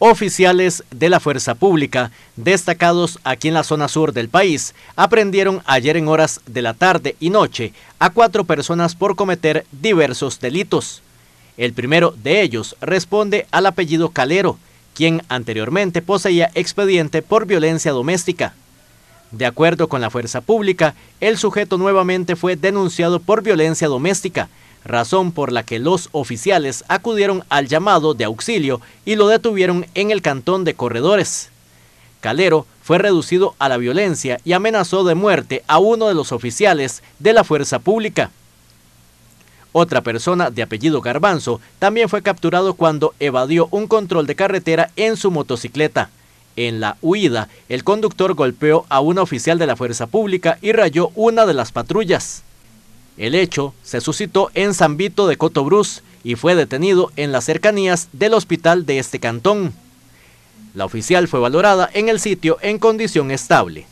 Oficiales de la Fuerza Pública, destacados aquí en la zona sur del país, aprendieron ayer en horas de la tarde y noche a cuatro personas por cometer diversos delitos. El primero de ellos responde al apellido Calero, quien anteriormente poseía expediente por violencia doméstica. De acuerdo con la fuerza pública, el sujeto nuevamente fue denunciado por violencia doméstica, razón por la que los oficiales acudieron al llamado de auxilio y lo detuvieron en el cantón de Corredores. Calero fue reducido a la violencia y amenazó de muerte a uno de los oficiales de la fuerza pública. Otra persona de apellido Garbanzo también fue capturado cuando evadió un control de carretera en su motocicleta. En la huida, el conductor golpeó a un oficial de la fuerza pública y rayó una de las patrullas. El hecho se suscitó en San Vito de Cotobruz y fue detenido en las cercanías del hospital de este cantón. La oficial fue valorada en el sitio en condición estable.